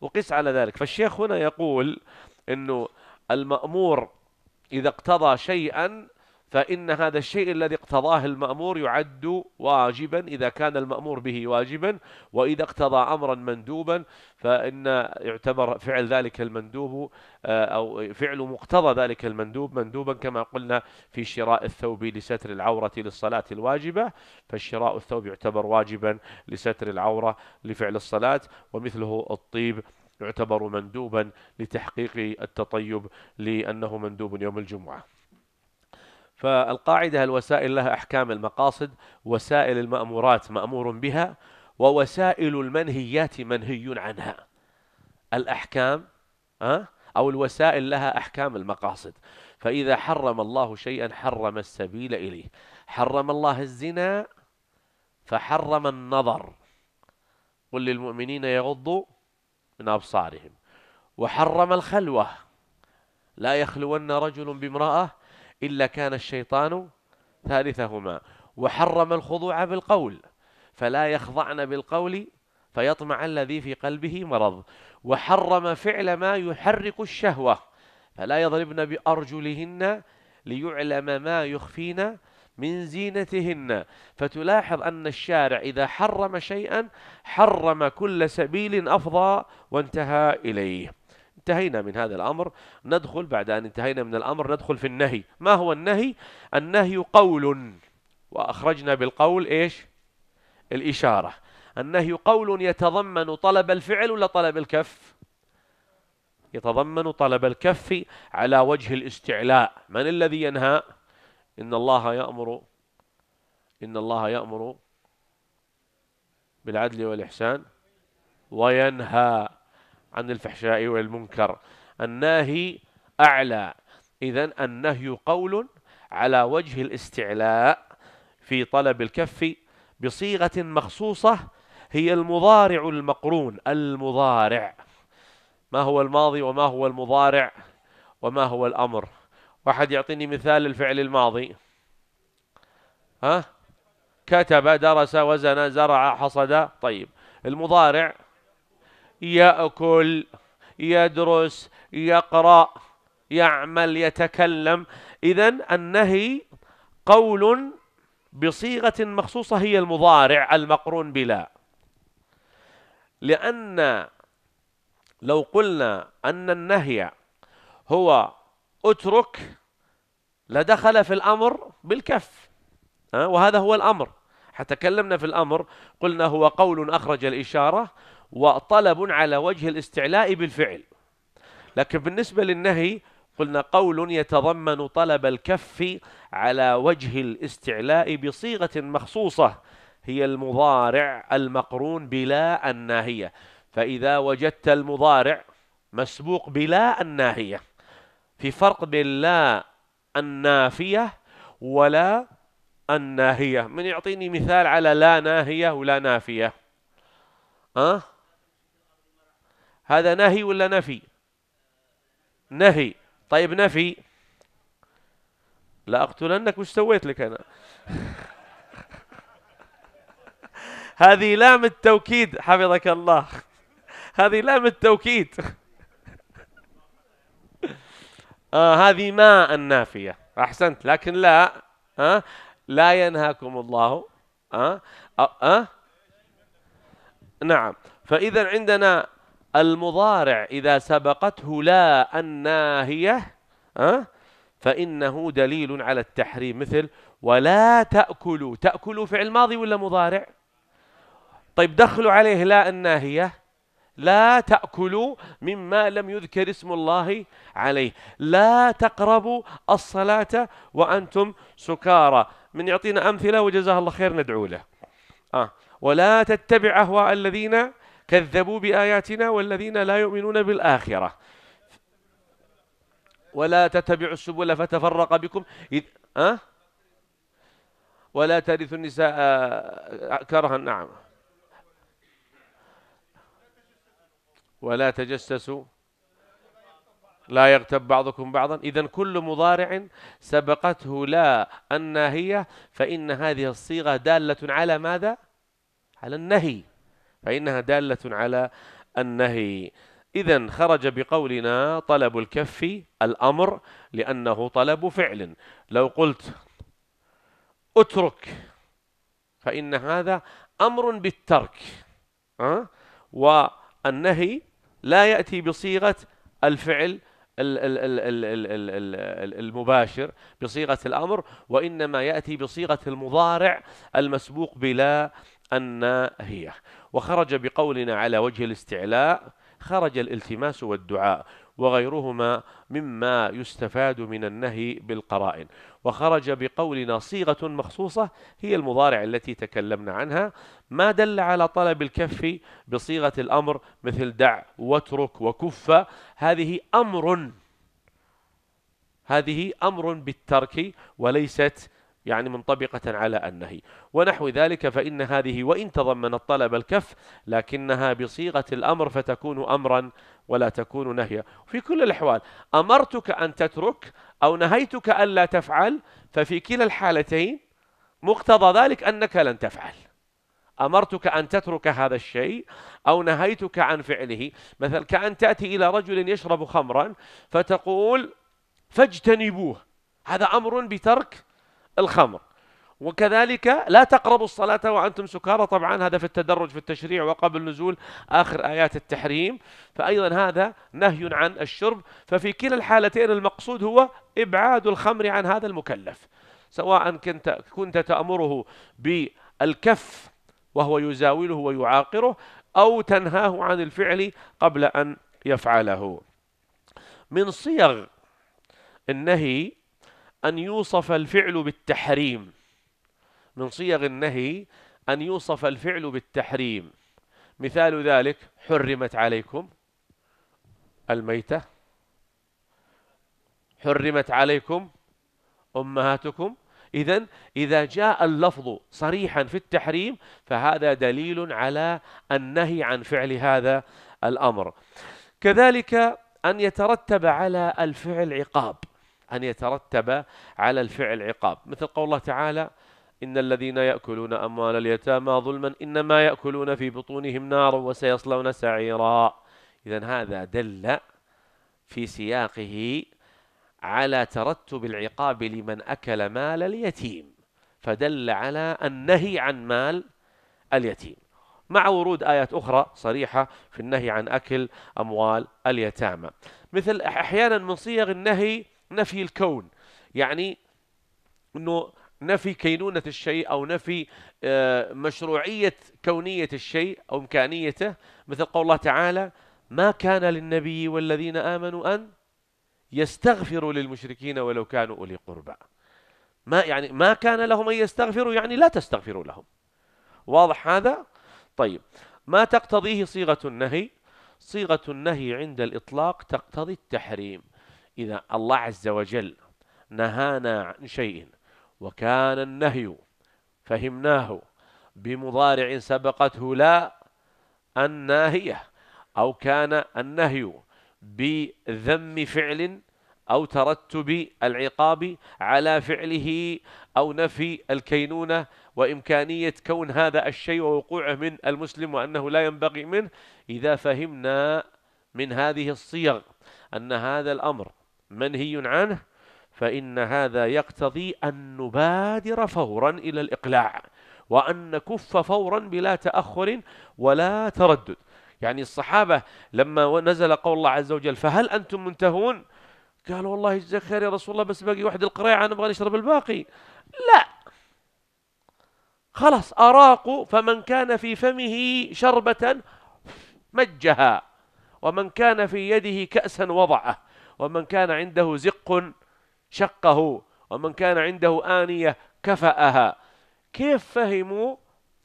وقس على ذلك فالشيخ هنا يقول أنه المأمور إذا اقتضى شيئا فإن هذا الشيء الذي اقتضاه المأمور يعد واجبا إذا كان المأمور به واجبا وإذا اقتضى أمرا مندوبا فإن يعتبر فعل ذلك المندوب آه، أو فعل مقتضى ذلك المندوب مندوبا كما قلنا في شراء الثوب لستر العورة للصلاة الواجبة فالشراء الثوب يعتبر واجبا لستر العورة لفعل الصلاة ومثله الطيب يعتبر مندوبا لتحقيق التطيب لأنه مندوب يوم الجمعة فالقاعدة الوسائل لها أحكام المقاصد وسائل المأمورات مأمور بها ووسائل المنهيات منهي عنها الأحكام أو الوسائل لها أحكام المقاصد فإذا حرم الله شيئا حرم السبيل إليه حرم الله الزنا فحرم النظر قل للمؤمنين يغضوا من أبصارهم وحرم الخلوة لا يخلون رجل بامرأة إلا كان الشيطان ثالثهما وحرم الخضوع بالقول فلا يخضعن بالقول فيطمع الذي في قلبه مرض وحرم فعل ما يحرك الشهوة فلا يضربن بأرجلهن ليعلم ما يخفين من زينتهن فتلاحظ أن الشارع إذا حرم شيئا حرم كل سبيل أفضى وانتهى إليه انتهينا من هذا الأمر ندخل بعد أن انتهينا من الأمر ندخل في النهي ما هو النهي؟ النهي قول وأخرجنا بالقول إيش؟ الإشارة النهي قول يتضمن طلب الفعل ولا طلب الكف؟ يتضمن طلب الكف على وجه الاستعلاء من الذي ينهى؟ إن الله يأمر إن الله يأمر بالعدل والإحسان وينهى عن الفحشاء والمنكر الناهي أعلى إذا النهي قول على وجه الاستعلاء في طلب الكف بصيغة مخصوصة هي المضارع المقرون المضارع ما هو الماضي وما هو المضارع وما هو الأمر واحد يعطيني مثال الفعل الماضي ها كتب درس وزن زرع حصد طيب المضارع يأكل يدرس يقرأ يعمل يتكلم إذا النهي قول بصيغة مخصوصة هي المضارع المقرون بلا لأن لو قلنا أن النهي هو اترك لدخل في الأمر بالكف وهذا هو الأمر حتى كلمنا في الأمر قلنا هو قول أخرج الإشارة وطلب على وجه الاستعلاء بالفعل لكن بالنسبة للنهي قلنا قول يتضمن طلب الكف على وجه الاستعلاء بصيغة مخصوصة هي المضارع المقرون بلا الناهية فإذا وجدت المضارع مسبوق بلا الناهية في فرق بين لا النافية ولا الناهية من يعطيني مثال على لا ناهية ولا نافية أه؟ هذا نهي ولا نفي نهي طيب نفي لأقتلنك وش سويت لك أنا هذه لام التوكيد حفظك الله هذه لام التوكيد آه هذه ما النافية أحسنت لكن لا آه لا ينهاكم الله آه آه آه نعم فإذا عندنا المضارع إذا سبقته لا الناهية أه؟ فإنه دليل على التحريم مثل ولا تأكلوا تأكلوا فعل ماضي ولا مضارع طيب دخلوا عليه لا الناهية لا تأكلوا مما لم يذكر اسم الله عليه لا تقربوا الصلاة وأنتم سكارى من يعطينا أمثلة وجزاه الله خير ندعو له آه. ولا تتبع أهواء الذين كذبوا بآياتنا والذين لا يؤمنون بالآخرة ولا تتبعوا السبل فتفرق بكم إذ أه؟ ولا ترث النساء كرها نعم ولا تجسسوا لا يغتب بعضكم بعضا إذا كل مضارع سبقته لا الناهية فإن هذه الصيغة دالة على ماذا؟ على النهي فإنها دالة على النهي إذا خرج بقولنا طلب الكف الأمر لأنه طلب فعل لو قلت اترك فإن هذا أمر بالترك أه؟ والنهي لا يأتي بصيغة الفعل المباشر بصيغة الأمر وإنما يأتي بصيغة المضارع المسبوق بلا أن هي وخرج بقولنا على وجه الاستعلاء خرج الالتماس والدعاء وغيرهما مما يستفاد من النهي بالقرائن وخرج بقولنا صيغة مخصوصة هي المضارع التي تكلمنا عنها ما دل على طلب الكف بصيغة الأمر مثل دع واترك وكف هذه أمر هذه أمر بالترك وليست يعني منطبقة على أنه ونحو ذلك فإن هذه وإن تضمن الطلب الكف لكنها بصيغة الأمر فتكون أمرا ولا تكون نهيا في كل الأحوال أمرتك أن تترك أو نهيتك أن لا تفعل ففي كلا الحالتين مقتضى ذلك أنك لن تفعل أمرتك أن تترك هذا الشيء أو نهيتك عن فعله مثل كأن تأتي إلى رجل يشرب خمرا فتقول فاجتنبوه هذا أمر بترك الخمر وكذلك لا تقربوا الصلاة وأنتم سكارى طبعا هذا في التدرج في التشريع وقبل نزول آخر آيات التحريم فأيضا هذا نهي عن الشرب ففي كلا الحالتين المقصود هو إبعاد الخمر عن هذا المكلف سواء كنت, كنت تأمره بالكف وهو يزاوله ويعاقره أو تنهاه عن الفعل قبل أن يفعله من صيغ النهي أن يوصف الفعل بالتحريم من صيغ النهي أن يوصف الفعل بالتحريم مثال ذلك حرمت عليكم الميتة حرمت عليكم أمهاتكم إذا إذا جاء اللفظ صريحا في التحريم فهذا دليل على النهي عن فعل هذا الأمر كذلك أن يترتب على الفعل عقاب أن يترتب على الفعل عقاب مثل قول الله تعالى إن الذين يأكلون أموال اليتامى ظلما إنما يأكلون في بطونهم نار وسيصلون سعيرا إذا هذا دل في سياقه على ترتب العقاب لمن أكل مال اليتيم فدل على النهي عن مال اليتيم مع ورود آيات أخرى صريحة في النهي عن أكل أموال اليتامى مثل أحيانا من صيغ النهي نفي الكون يعني أنه نفي كينونة الشيء أو نفي آه، مشروعية كونية الشيء أو إمكانيته مثل قول الله تعالى ما كان للنبي والذين آمنوا أن يستغفروا للمشركين ولو كانوا أولي قربى ما يعني ما كان لهم أن يستغفروا يعني لا تستغفروا لهم واضح هذا؟ طيب ما تقتضيه صيغة النهي صيغة النهي عند الإطلاق تقتضي التحريم إذا الله عز وجل نهانا عن شيء وكان النهي فهمناه بمضارع سبقته لا الناهية أو كان النهي بذم فعل أو ترتب العقاب على فعله أو نفي الكينونة وإمكانية كون هذا الشيء ووقوعه من المسلم وأنه لا ينبغي منه إذا فهمنا من هذه الصيغ أن هذا الأمر منهي عنه فإن هذا يقتضي أن نبادر فورا إلى الإقلاع وأن نكف فورا بلا تأخر ولا تردد يعني الصحابة لما نزل قول الله عز وجل فهل أنتم منتهون قالوا والله جزاك خير يا رسول الله بس باقي واحد القريعة نبغى نشرب الباقي لا خلاص أراقوا فمن كان في فمه شربة مجها ومن كان في يده كأسا وضعه ومن كان عنده زق شقه ومن كان عنده آنية كفأها كيف فهموا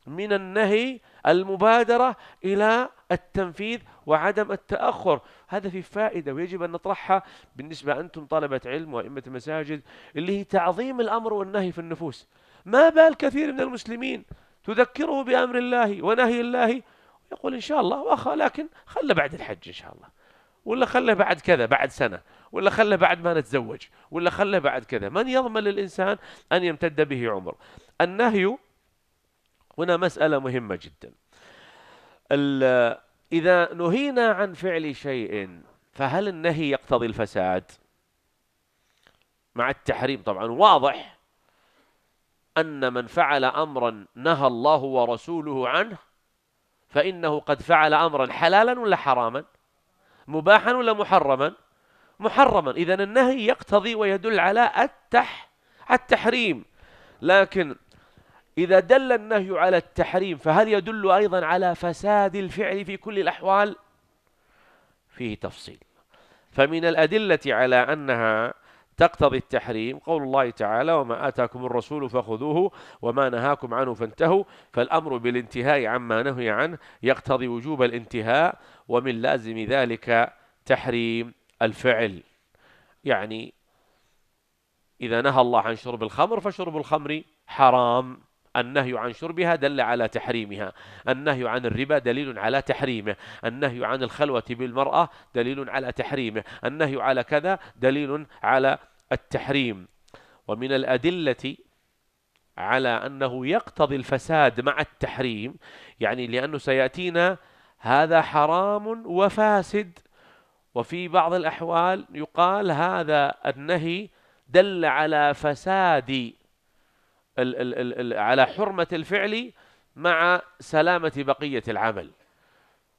من النهي المبادرة إلى التنفيذ وعدم التأخر هذا في فائدة ويجب أن نطرحها بالنسبة أنتم طلبة علم وأئمة المساجد اللي هي تعظيم الأمر والنهي في النفوس ما بال كثير من المسلمين تذكره بأمر الله ونهي الله يقول إن شاء الله وأخا لكن خل بعد الحج إن شاء الله ولا خله بعد كذا بعد سنة ولا خله بعد ما نتزوج ولا خله بعد كذا من يضمن للإنسان أن يمتد به عمر النهي هنا مسألة مهمة جدا إذا نهينا عن فعل شيء فهل النهي يقتضي الفساد مع التحريم طبعا واضح أن من فعل أمرا نهى الله ورسوله عنه فإنه قد فعل أمرا حلالا ولا حراما مباحا ولا محرما محرما إذا النهي يقتضي ويدل على التح التحريم لكن إذا دل النهي على التحريم فهل يدل أيضا على فساد الفعل في كل الأحوال فيه تفصيل فمن الأدلة على أنها تقتضي التحريم قول الله تعالى وما آتاكم الرسول فخذوه وما نهاكم عنه فانتهوا فالأمر بالانتهاء عما نهي عنه يقتضي وجوب الانتهاء ومن لازم ذلك تحريم الفعل يعني إذا نهى الله عن شرب الخمر فشرب الخمر حرام النهي عن شربها دل على تحريمها النهي عن الربا دليل على تحريمه النهي عن الخلوة بالمرأة دليل على تحريمه النهي على كذا دليل على التحريم ومن الأدلة على أنه يقتضي الفساد مع التحريم يعني لأنه سيأتينا هذا حرام وفاسد وفي بعض الأحوال يقال هذا النهي دل على فساد على حرمة الفعل مع سلامة بقية العمل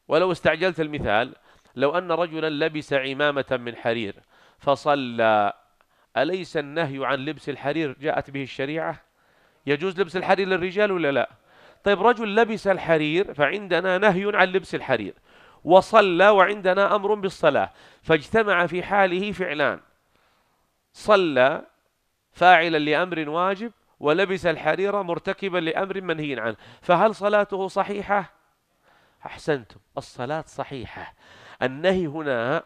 ولو استعجلت المثال لو أن رجلا لبس عمامة من حرير فصلى أليس النهي عن لبس الحرير جاءت به الشريعة يجوز لبس الحرير للرجال ولا لا طيب رجل لبس الحرير فعندنا نهي عن لبس الحرير وصلى وعندنا أمر بالصلاة فاجتمع في حاله فعلان صلى فاعلا لأمر واجب ولبس الحرير مرتكبا لأمر منهي عنه فهل صلاته صحيحة؟ أحسنتم الصلاة صحيحة النهي هنا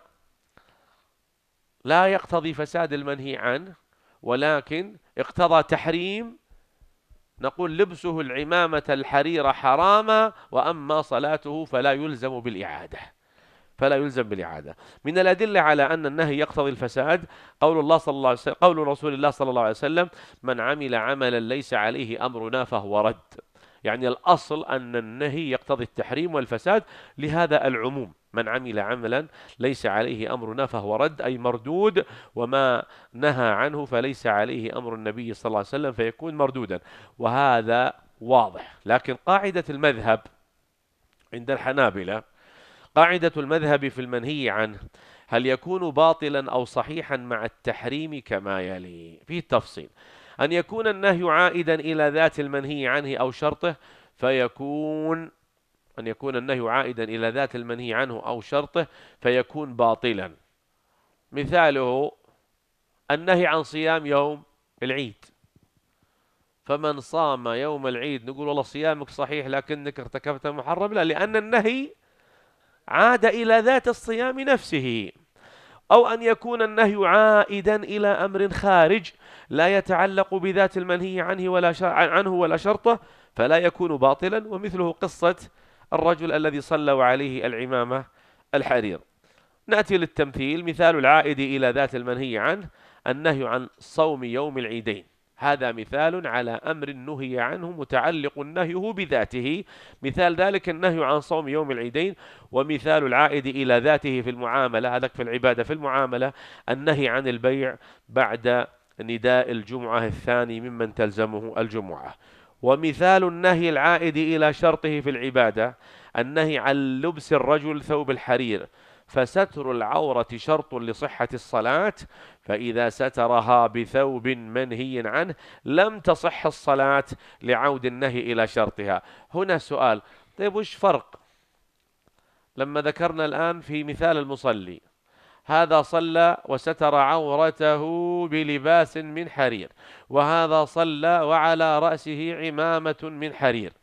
لا يقتضي فساد المنهي عنه ولكن اقتضى تحريم نقول لبسه العمامة الحرير حراما وأما صلاته فلا يلزم بالإعادة فلا يلزم بالإعادة من الأدلة على أن النهي يقتضي الفساد قول الله صلى الله عليه وسلم قول رسول الله صلى الله عليه وسلم من عمل عملا ليس عليه أمرنا فهو رد يعني الأصل أن النهي يقتضي التحريم والفساد لهذا العموم من عمل عملا ليس عليه أمرنا فهو رد أي مردود وما نهى عنه فليس عليه أمر النبي صلى الله عليه وسلم فيكون مردودا وهذا واضح لكن قاعدة المذهب عند الحنابلة قاعدة المذهب في المنهي عنه هل يكون باطلا أو صحيحا مع التحريم كما يلي في التفصيل أن يكون النهي عائدا إلى ذات المنهي عنه أو شرطه فيكون أن يكون النهي عائدا إلى ذات المنهي عنه أو شرطه فيكون باطلا مثاله النهي عن صيام يوم العيد فمن صام يوم العيد نقول والله صيامك صحيح لكنك ارتكبت محرم لا لأن النهي عاد إلى ذات الصيام نفسه أو أن يكون النهي عائدا إلى أمر خارج لا يتعلق بذات المنهي عنه ولا عنه ولا شرطه فلا يكون باطلا ومثله قصة الرجل الذي صلوا عليه العمامة الحرير نأتي للتمثيل مثال العائد إلى ذات المنهي عنه النهي عن صوم يوم العيدين هذا مثال على أمر نهي عنه متعلق نهيه بذاته مثال ذلك النهي عن صوم يوم العيدين ومثال العائد إلى ذاته في المعاملة هذاك في العبادة في المعاملة النهي عن البيع بعد نداء الجمعة الثاني ممن تلزمه الجمعة ومثال النهي العائد إلى شرطه في العبادة النهي عن لبس الرجل ثوب الحرير فستر العورة شرط لصحة الصلاة فإذا سترها بثوب منهي عنه لم تصح الصلاة لعود النهي إلى شرطها هنا سؤال طيب وش فرق لما ذكرنا الآن في مثال المصلي هذا صلى وستر عورته بلباس من حرير وهذا صلى وعلى رأسه عمامة من حرير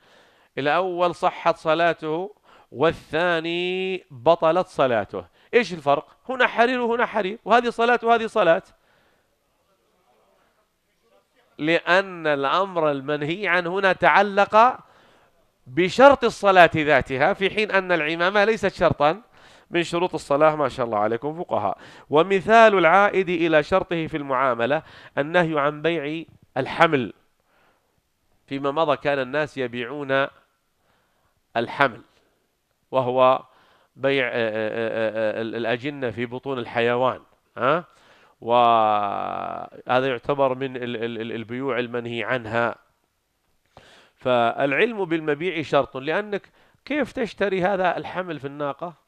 الأول صحت صلاته والثاني بطلت صلاته إيش الفرق هنا حرير وهنا حرير وهذه صلاة وهذه صلاة لأن الأمر المنهي عن هنا تعلق بشرط الصلاة ذاتها في حين أن العمامة ليست شرطا من شروط الصلاة ما شاء الله عليكم فقهاء ومثال العائد إلى شرطه في المعاملة النهي عن بيع الحمل فيما مضى كان الناس يبيعون الحمل وهو بيع آه، آه، آه، الأجنة في بطون الحيوان ها وهذا يعتبر من البيوع المنهي عنها فالعلم بالمبيع شرط لأنك كيف تشتري هذا الحمل في الناقة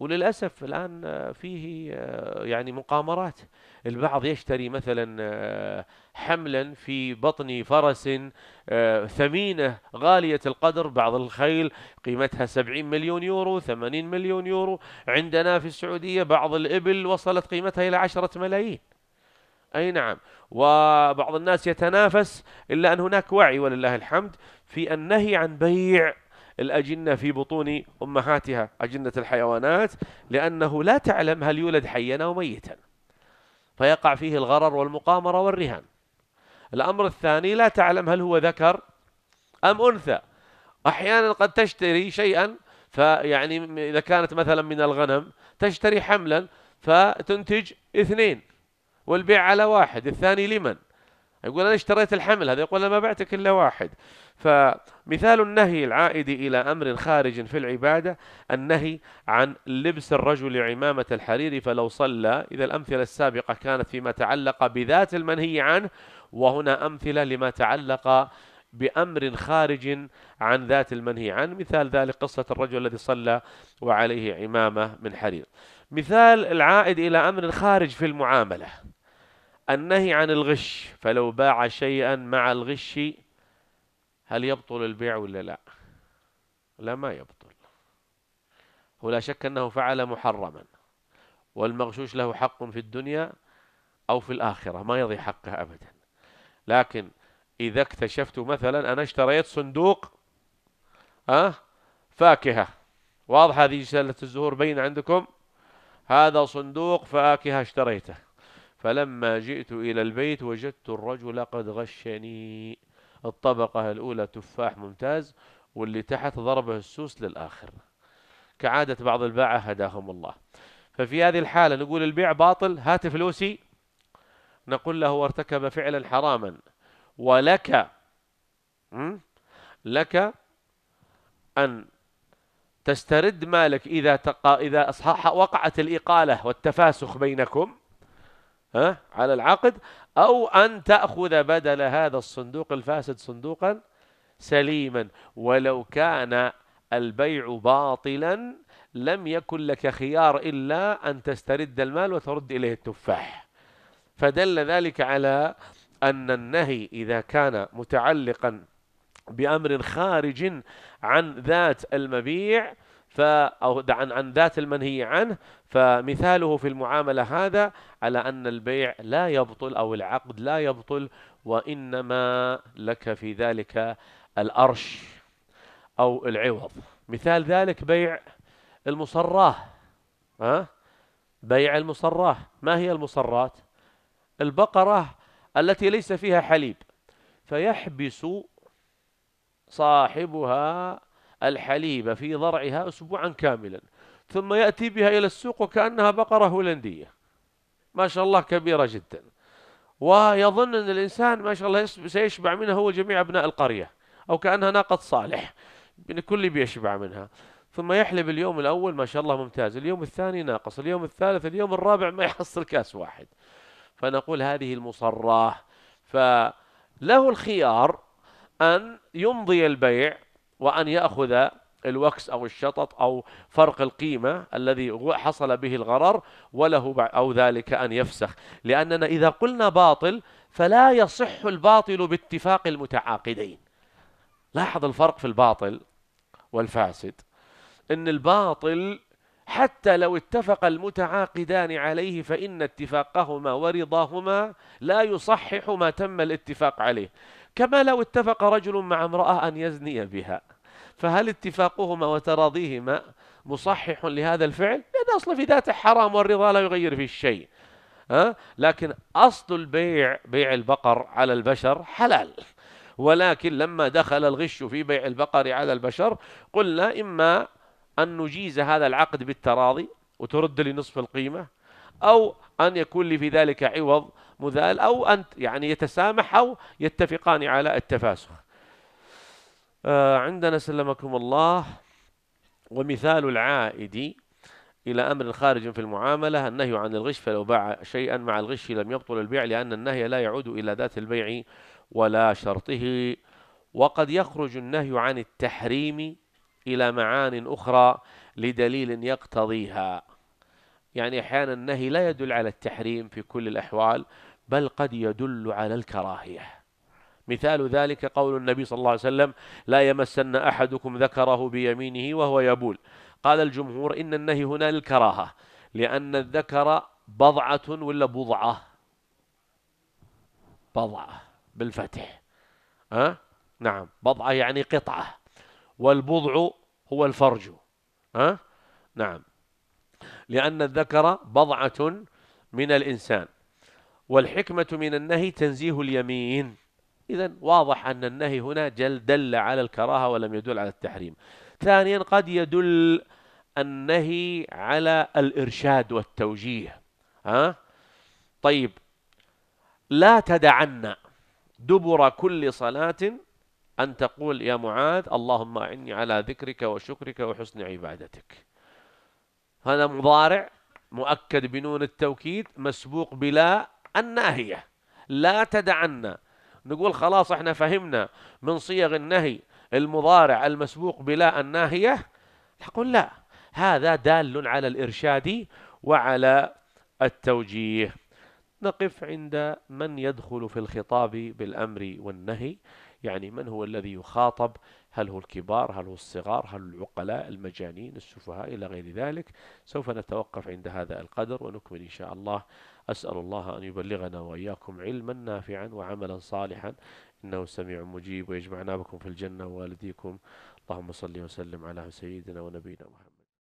وللأسف الآن آه، فيه آه، يعني مقامرات البعض يشتري مثلا آه، حملا في بطن فرس ثمينة غالية القدر بعض الخيل قيمتها 70 مليون يورو 80 مليون يورو عندنا في السعودية بعض الإبل وصلت قيمتها إلى 10 ملايين أي نعم وبعض الناس يتنافس إلا أن هناك وعي ولله الحمد في النهي عن بيع الأجنة في بطون أمهاتها أجنة الحيوانات لأنه لا تعلم هل يولد حيا أو ميتا فيقع فيه الغرر والمقامرة والرهان الأمر الثاني لا تعلم هل هو ذكر أم أنثى أحيانا قد تشتري شيئا فيعني إذا كانت مثلا من الغنم تشتري حملا فتنتج اثنين والبيع على واحد الثاني لمن يقول أنا اشتريت الحمل هذا يقول أنا ما بعتك إلا واحد فمثال النهي العائد إلى أمر خارج في العبادة النهي عن لبس الرجل عمامة الحرير فلو صلى إذا الأمثلة السابقة كانت فيما تعلق بذات المنهي عنه وهنا أمثلة لما تعلق بأمر خارج عن ذات المنهي عنه مثال ذلك قصة الرجل الذي صلى وعليه عمامة من حرير مثال العائد إلى أمر خارج في المعاملة النهي عن الغش فلو باع شيئا مع الغش هل يبطل البيع ولا لا لا ما يبطل هو لا شك أنه فعل محرما والمغشوش له حق في الدنيا أو في الآخرة ما يضي حقه أبدا لكن إذا اكتشفت مثلا أنا اشتريت صندوق أه فاكهة واضح هذه سلة الزهور بين عندكم هذا صندوق فاكهة اشتريته فلما جئت إلى البيت وجدت الرجل قد غشني الطبقة الأولى تفاح ممتاز واللي تحت ضربه السوس للآخر كعادة بعض الباعة هداهم الله ففي هذه الحالة نقول البيع باطل هات فلوسي نقول له ارتكب فعلا حراما ولك لك أن تسترد مالك إذا تقا إذا أصحح وقعت الإقالة والتفاسخ بينكم ها على العقد أو أن تأخذ بدل هذا الصندوق الفاسد صندوقا سليما ولو كان البيع باطلا لم يكن لك خيار إلا أن تسترد المال وترد إليه التفاح فدل ذلك على أن النهي إذا كان متعلقا بأمر خارج عن ذات المبيع ف أو عن عن ذات المنهي عنه فمثاله في المعاملة هذا على أن البيع لا يبطل أو العقد لا يبطل وإنما لك في ذلك الأرش أو العوض مثال ذلك بيع المصراه ها بيع المصراه ما هي المصرات البقرة التي ليس فيها حليب فيحبس صاحبها الحليب في ضرعها أسبوعا كاملا ثم يأتي بها إلى السوق وكأنها بقرة هولندية ما شاء الله كبيرة جدا ويظن أن الإنسان ما شاء الله سيشبع منها هو جميع أبناء القرية أو كأنها ناقة صالح كل بيشبع منها ثم يحلب اليوم الأول ما شاء الله ممتاز اليوم الثاني ناقص اليوم الثالث اليوم الرابع ما يحصل كاس واحد فنقول هذه المصراه فله الخيار أن يمضي البيع وأن يأخذ الوكس أو الشطط أو فرق القيمة الذي حصل به الغرر وله أو ذلك أن يفسخ لأننا إذا قلنا باطل فلا يصح الباطل باتفاق المتعاقدين لاحظ الفرق في الباطل والفاسد ان الباطل حتى لو اتفق المتعاقدان عليه فان اتفاقهما ورضاهما لا يصحح ما تم الاتفاق عليه كما لو اتفق رجل مع امراه ان يزني بها فهل اتفاقهما وتراضيهما مصحح لهذا الفعل لأن أصلا في ذاته حرام والرضا لا يغير فيه الشيء أه؟ لكن أصل البيع بيع البقر على البشر حلال ولكن لما دخل الغش في بيع البقر على البشر قلنا إما أن نجيز هذا العقد بالتراضي وترد لي نصف القيمة أو أن يكون لي في ذلك عوض مذال أو أن يعني يتسامح أو يتفقان على التفاسخ آه، عندنا سلمكم الله ومثال العائد إلى أمر خارج في المعاملة النهي عن الغش فلو باع شيئا مع الغش لم يبطل البيع لأن النهي لا يعود إلى ذات البيع ولا شرطه وقد يخرج النهي عن التحريم إلى معان أخرى لدليل يقتضيها يعني أحيانا النهي لا يدل على التحريم في كل الأحوال بل قد يدل على الكراهية مثال ذلك قول النبي صلى الله عليه وسلم لا يمسن أحدكم ذكره بيمينه وهو يبول قال الجمهور إن النهي هنا للكراهة لأن الذكر بضعة ولا بضعة بضعة بالفتح أه؟ نعم بضعة يعني قطعة والبضع هو الفرج أه؟ نعم لأن الذكر بضعة من الإنسان والحكمة من النهي تنزيه اليمين إذا واضح أن النهي هنا جل دل على الكراهة ولم يدل على التحريم ثانيا قد يدل النهي على الإرشاد والتوجيه ها؟ طيب لا تدعن دبر كل صلاة أن تقول يا معاذ اللهم أعني على ذكرك وشكرك وحسن عبادتك هذا مضارع مؤكد بنون التوكيد مسبوق بلا الناهية لا تدعن نقول خلاص احنا فهمنا من صيغ النهي المضارع المسبوق بلا الناهية نقول لا هذا دال على الإرشاد وعلى التوجيه نقف عند من يدخل في الخطاب بالأمر والنهي يعني من هو الذي يخاطب هل هو الكبار هل هو الصغار هل العقلاء المجانين السفهاء إلى غير ذلك سوف نتوقف عند هذا القدر ونكمل إن شاء الله أسأل الله أن يبلغنا وإياكم علما نافعا وعملا صالحا إنه سميع مجيب ويجمعنا بكم في الجنة ووالديكم اللهم صل وسلم على سيدنا ونبينا محمد